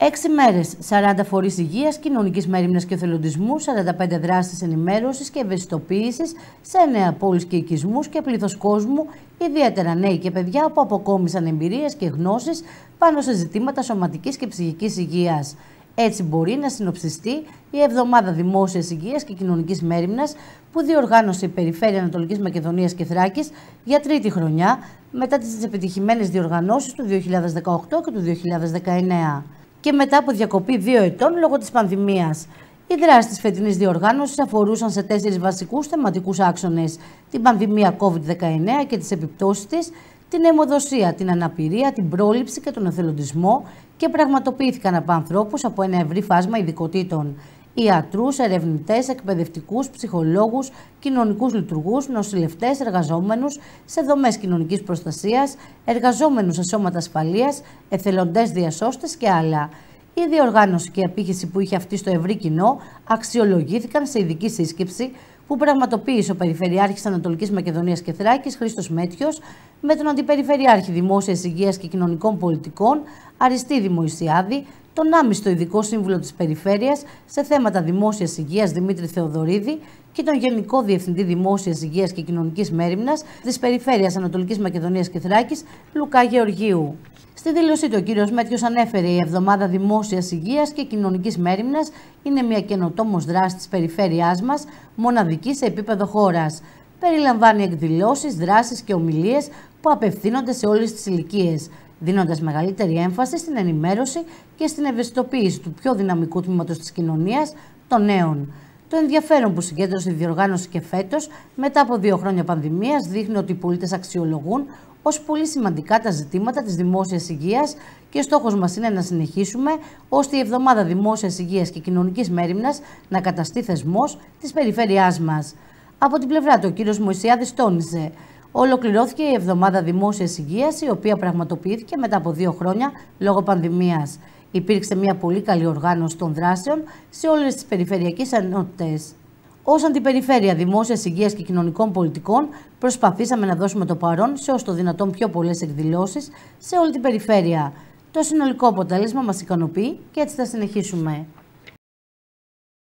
Έξι μέρες, 40 φορείς υγείας, κοινωνικής μέρημνα και εθελοντισμού, 45 δράσεις ενημέρωσης και ευαισθητοποίησης σε νέα πόλεις και οικισμούς και πλήθος κόσμου, ιδιαίτερα νέοι και παιδιά που αποκόμισαν εμπειρίες και γνώσεις πάνω σε ζητήματα σωματικής και ψυχικής υγείας. Έτσι μπορεί να συνοψιστεί η Εβδομάδα Δημόσιας Υγείας και Κοινωνικής Μέρημνα που διοργάνωσε η Περιφέρεια Ανατολικής Μακεδονίας και Θράκης για τρίτη χρονιά μετά τις επιτυχημένες διοργανώσεις του 2018 και του 2019 και μετά από διακοπή δύο ετών λόγω της πανδημίας. Οι δράσεις της φετινής διοργάνωσης αφορούσαν σε τέσσερις βασικούς θεματικούς άξονες: την πανδημία COVID-19 και τις επιπτώσεις της, την αιμοδοσία, την αναπηρία, την πρόληψη και τον εθελοντισμό και πραγματοποιήθηκαν από ανθρώπους από ένα ευρύ φάσμα ειδικοτήτων ιατρούς, ερευνητές, εκπαιδευτικούς, ψυχολόγους, κοινωνικούς λειτουργούς, νοσηλευτές, εργαζόμενους σε δομές κοινωνικής προστασίας, εργαζόμενους σε σώματα ασφαλείας, εθελοντές διασώστες και άλλα. Η διοργάνωση και η απήχηση που είχε αυτή στο ευρύ κοινό αξιολογήθηκαν σε ειδική σύσκεψη που πραγματοποίησε ο Περιφερειάρχης Ανατολικής Μακεδονίας και Θράκης Χρήστος Μέτιος με τον Αντιπεριφερειάρχη δημόσιας υγείας και Κοινωνικών Πολιτικών Αριστίδη Μοησιάδη, τον άμυστο ειδικό σύμβουλο της Περιφέρειας σε θέματα δημόσιας υγείας Δημήτρη Θεοδωρίδη και τον Γενικό Διευθυντή Δημόσιας Υγείας και Κοινωνικής Μέρημνας της Περιφέρειας Ανατολικής Μακεδονίας και Θράκης, Λουκά Γεωργίου. Στη δήλωσή του, ο κύριος Μέτριο ανέφερε η Εβδομάδα Δημόσιας Υγείας και Κοινωνικής Μέρημνας είναι μια καινοτόμος δράση της περιφέρειάς μας, μοναδική σε επίπεδο χώρας. Περιλαμβάνει εκδηλώσεις, δράσεις και ομιλίες που απευθύνονται σε όλες τις ηλικίες δίνοντας μεγαλύτερη έμφαση στην ενημέρωση και στην ευαισθητοποίηση του πιο δυναμικού τμήματος της κοινωνίας, των νέων. Το ενδιαφέρον που συγκέντρωσε η διοργάνωση και φέτος, μετά από δύο χρόνια πανδημίας, δείχνει ότι οι πολίτες αξιολογούν ως πολύ σημαντικά τα ζητήματα της δημόσιας υγείας και στόχος μας είναι να συνεχίσουμε ώστε η Εβδομάδα Δημόσιας Υγείας και Κοινωνικής Μέρημνας να καταστεί θεσμός της περιφέρειάς μας. Από την πλευρά του, ο κύριος Μωησιάδη τόνισε Ολοκληρώθηκε η εβδομάδα δημόσιας υγείας, η οποία πραγματοποιήθηκε μετά από δύο χρόνια λόγω πανδημίας. Υπήρξε μια πολύ καλή οργάνωση των δράσεων σε όλες τις περιφερειακές ενότητες. Ως Αντιπεριφέρεια Δημόσιας Υγείας και Κοινωνικών Πολιτικών, προσπαθήσαμε να δώσουμε το παρόν σε όσο το δυνατόν πιο πολλές εκδηλώσεις σε όλη την περιφέρεια. Το συνολικό αποτέλεσμα μας ικανοποιεί και έτσι θα συνεχίσουμε.